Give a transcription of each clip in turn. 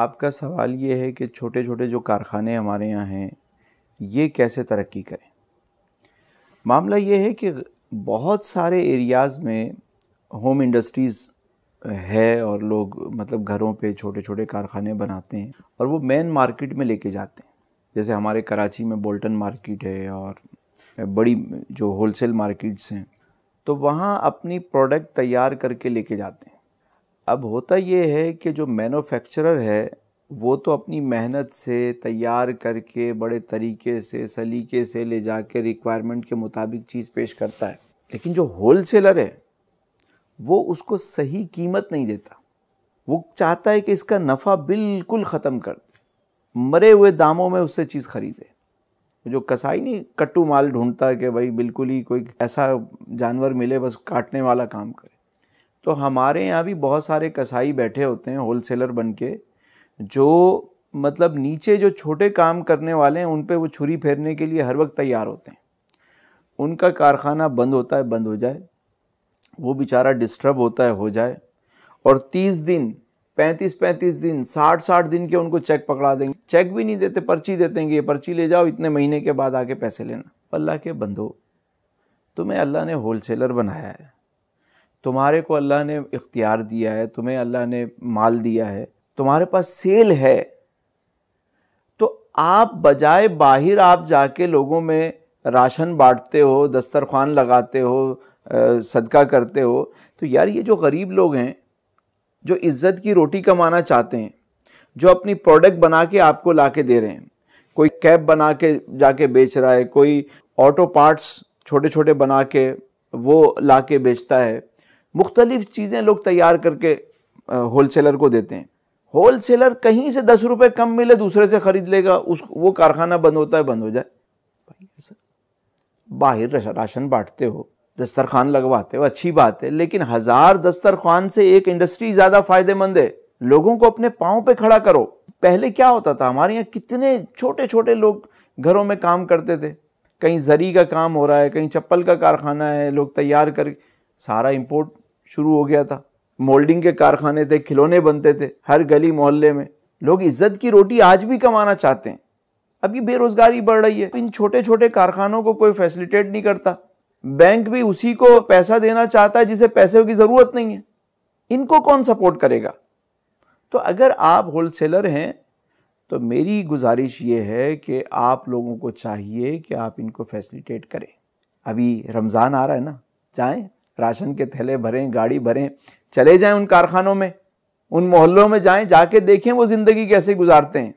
आपका सवाल ये है कि छोटे छोटे जो कारखाने हमारे यहाँ हैं ये कैसे तरक्की करें मामला ये है कि बहुत सारे एरियाज़ में होम इंडस्ट्रीज़ है और लोग मतलब घरों पे छोटे छोटे कारखाने बनाते हैं और वो मेन मार्केट में लेके जाते हैं जैसे हमारे कराची में बोल्टन मार्केट है और बड़ी जो होलसेल मार्केट्स हैं तो वहाँ अपनी प्रोडक्ट तैयार करके लेके जाते हैं अब होता ये है कि जो मैन्युफैक्चरर है वो तो अपनी मेहनत से तैयार करके बड़े तरीके से सलीके से ले जा कर रिक्वायरमेंट के मुताबिक चीज़ पेश करता है लेकिन जो होल सेलर है वो उसको सही कीमत नहीं देता वो चाहता है कि इसका नफ़ा बिल्कुल ख़त्म कर दे मरे हुए दामों में उससे चीज़ ख़रीदे जो कसाई नहीं कट्टू माल ढूंढता है कि भाई बिल्कुल ही कोई ऐसा जानवर मिले बस काटने वाला काम करे तो हमारे यहाँ भी बहुत सारे कसाई बैठे होते हैं होलसेलर बन के जो मतलब नीचे जो छोटे काम करने वाले हैं उन पर वो छुरी फेरने के लिए हर वक्त तैयार होते हैं उनका कारखाना बंद होता है बंद हो जाए वो बेचारा डिस्टर्ब होता है हो जाए और तीस दिन पैंतीस पैंतीस दिन साठ साठ दिन के उनको चेक पकड़ा देंगे चेक भी नहीं देते पर्ची देते हैं कि ये पर्ची ले जाओ इतने महीने के बाद आके पैसे लेना अल्लाह के बंदो तुम्हें अल्लाह ने होलसेलर बनाया है तुम्हारे को अल्लाह ने इख्तियार दिया है तुम्हें अल्लाह ने माल दिया है तुम्हारे पास सेल है तो आप बजाय बाहर आप जाके लोगों में राशन बांटते हो दस्तरखान लगाते हो सदका करते हो तो यार ये जो गरीब लोग हैं जो इज़्ज़त की रोटी कमाना चाहते हैं जो अपनी प्रोडक्ट बना के आपको ला के दे रहे हैं कोई कैब बना के जाके बेच रहा है कोई ऑटो पार्ट्स छोटे छोटे बना के वो ला के बेचता है मुख्तलिफ़ चीज़ें लोग तैयार करके होल सेलर को देते हैं होल सेलर कहीं से दस रुपये कम मिले दूसरे से ख़रीद लेगा उस वो कारखाना बंद होता है बंद हो जाए बाहर राशन बांटते हो दस्तरखान लगवाते हो अच्छी बात है लेकिन हज़ार दस्तरखान से एक इंडस्ट्री ज़्यादा फ़ायदेमंद है लोगों को अपने पाँव पे खड़ा करो पहले क्या होता था हमारे यहाँ कितने छोटे छोटे लोग घरों में काम करते थे कहीं जरी का काम हो रहा है कहीं चप्पल का कारखाना है लोग तैयार कर सारा इम्पोर्ट शुरू हो गया था मोल्डिंग के कारखाने थे खिलौने बनते थे हर गली मोहल्ले में लोग इज्जत की रोटी आज भी कमाना चाहते हैं अब ये बेरोजगारी बढ़ रही है इन छोटे छोटे कारखानों को कोई फैसिलिटेट नहीं करता बैंक भी उसी को पैसा देना चाहता है जिसे पैसे की ज़रूरत नहीं है इनको कौन सपोर्ट करेगा तो अगर आप होलसेलर हैं तो मेरी गुजारिश ये है कि आप लोगों को चाहिए कि आप इनको फैसिलिटेट करें अभी रमज़ान आ रहा है ना जाएं राशन के थैले भरें गाड़ी भरें चले जाएं उन कारखानों में उन मोहल्लों में जाएं जाके देखें वो ज़िंदगी कैसे गुजारते हैं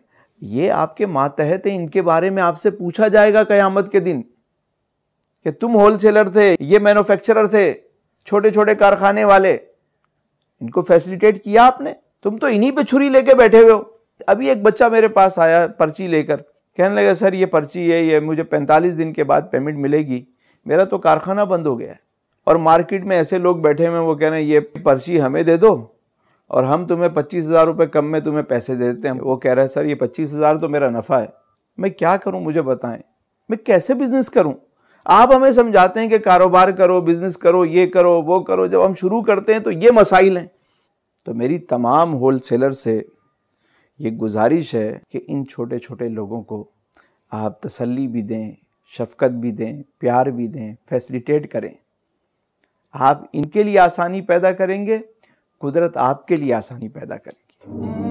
ये आपके मातहत है इनके बारे में आपसे पूछा जाएगा क़यामत के दिन कि तुम होल सेलर थे ये मैन्युफैक्चरर थे छोटे छोटे कारखाने वाले इनको फैसिलिटेट किया आपने तुम तो इन्हीं पर छुरी लेके बैठे हुए हो अभी एक बच्चा मेरे पास आया पर्ची लेकर कहने लगा सर ये पर्ची है ये मुझे पैंतालीस दिन के बाद पेमेंट मिलेगी मेरा तो कारखाना बंद हो गया है और मार्केट में ऐसे लोग बैठे हुए वो कह रहे हैं ये पर्ची हमें दे दो और हम तुम्हें पच्चीस हज़ार रुपये कम में तुम्हें पैसे दे देते हैं वो कह रहा है सर ये पच्चीस हज़ार तो मेरा नफ़ा है मैं क्या करूँ मुझे बताएं मैं कैसे बिज़नेस करूँ आप हमें समझाते हैं कि कारोबार करो बिज़नेस करो ये करो वो करो जब हम शुरू करते हैं तो ये मसाइल हैं तो मेरी तमाम होल सेलर से ये गुजारिश है कि इन छोटे छोटे लोगों को आप तसल्ली भी दें शफकत भी दें प्यार भी दें फैसिलिटेट करें आप इनके लिए आसानी पैदा करेंगे कुदरत आपके लिए आसानी पैदा करेगी